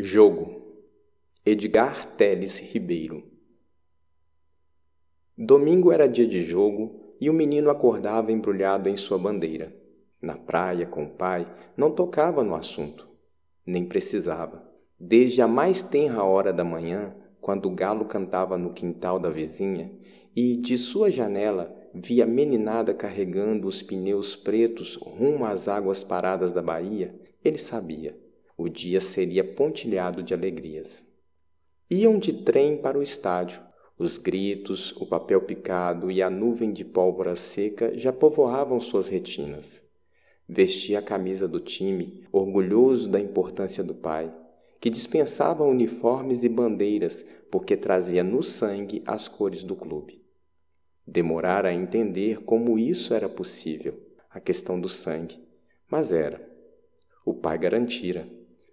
Jogo Edgar Teles Ribeiro Domingo era dia de jogo e o menino acordava embrulhado em sua bandeira. Na praia, com o pai, não tocava no assunto. Nem precisava. Desde a mais tenra hora da manhã, quando o galo cantava no quintal da vizinha, e de sua janela via a meninada carregando os pneus pretos rumo às águas paradas da Bahia, ele sabia o dia seria pontilhado de alegrias. Iam de trem para o estádio. Os gritos, o papel picado e a nuvem de pólvora seca já povoavam suas retinas. Vestia a camisa do time, orgulhoso da importância do pai, que dispensava uniformes e bandeiras porque trazia no sangue as cores do clube. Demorara a entender como isso era possível, a questão do sangue, mas era. O pai garantira.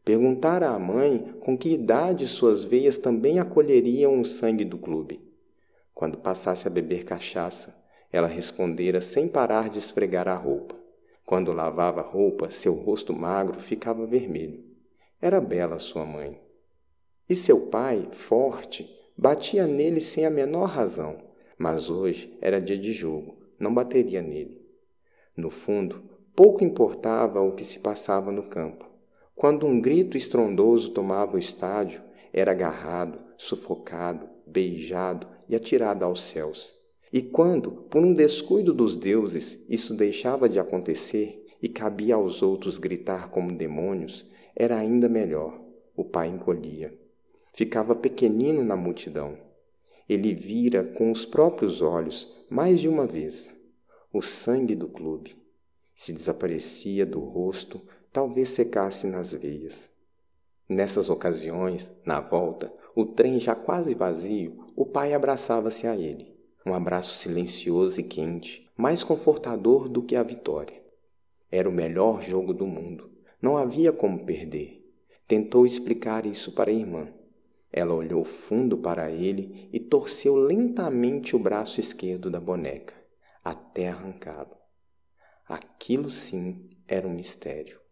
Perguntara à mãe com que idade suas veias também acolheriam o sangue do clube. Quando passasse a beber cachaça, ela respondera sem parar de esfregar a roupa. Quando lavava a roupa, seu rosto magro ficava vermelho. Era bela sua mãe. E seu pai, forte, batia nele sem a menor razão, mas hoje era dia de jogo, não bateria nele. No fundo, pouco importava o que se passava no campo. Quando um grito estrondoso tomava o estádio, era agarrado, sufocado, beijado e atirado aos céus. E quando, por um descuido dos deuses, isso deixava de acontecer e cabia aos outros gritar como demônios, era ainda melhor. O pai encolhia. Ficava pequenino na multidão. Ele vira com os próprios olhos, mais de uma vez, o sangue do clube. Se desaparecia do rosto, talvez secasse nas veias. Nessas ocasiões, na volta, o trem já quase vazio, o pai abraçava-se a ele. Um abraço silencioso e quente, mais confortador do que a vitória. Era o melhor jogo do mundo. Não havia como perder. Tentou explicar isso para a irmã. Ela olhou fundo para ele e torceu lentamente o braço esquerdo da boneca, até arrancá-lo. Aquilo sim era um mistério.